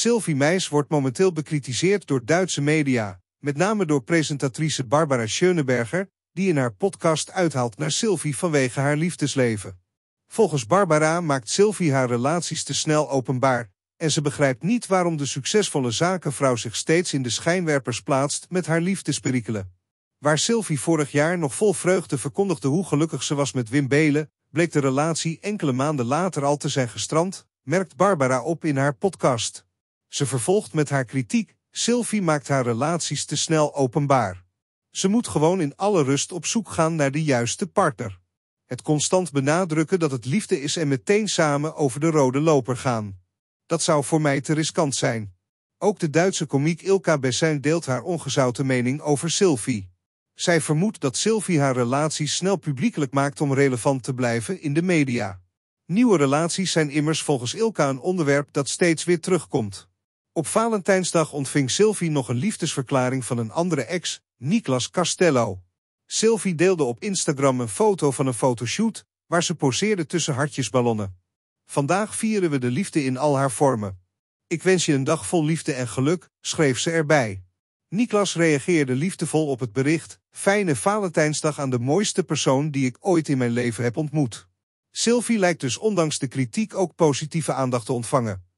Sylvie Meijs wordt momenteel bekritiseerd door Duitse media, met name door presentatrice Barbara Schöneberger, die in haar podcast uithaalt naar Sylvie vanwege haar liefdesleven. Volgens Barbara maakt Sylvie haar relaties te snel openbaar en ze begrijpt niet waarom de succesvolle zakenvrouw zich steeds in de schijnwerpers plaatst met haar liefdesperikelen. Waar Sylvie vorig jaar nog vol vreugde verkondigde hoe gelukkig ze was met Wim Belen, bleek de relatie enkele maanden later al te zijn gestrand, merkt Barbara op in haar podcast. Ze vervolgt met haar kritiek, Sylvie maakt haar relaties te snel openbaar. Ze moet gewoon in alle rust op zoek gaan naar de juiste partner. Het constant benadrukken dat het liefde is en meteen samen over de rode loper gaan. Dat zou voor mij te riskant zijn. Ook de Duitse komiek Ilka Bessin deelt haar ongezouten mening over Sylvie. Zij vermoedt dat Sylvie haar relaties snel publiekelijk maakt om relevant te blijven in de media. Nieuwe relaties zijn immers volgens Ilka een onderwerp dat steeds weer terugkomt. Op Valentijnsdag ontving Sylvie nog een liefdesverklaring van een andere ex, Niklas Castello. Sylvie deelde op Instagram een foto van een fotoshoot, waar ze poseerde tussen hartjesballonnen. Vandaag vieren we de liefde in al haar vormen. Ik wens je een dag vol liefde en geluk, schreef ze erbij. Niklas reageerde liefdevol op het bericht, fijne Valentijnsdag aan de mooiste persoon die ik ooit in mijn leven heb ontmoet. Sylvie lijkt dus ondanks de kritiek ook positieve aandacht te ontvangen.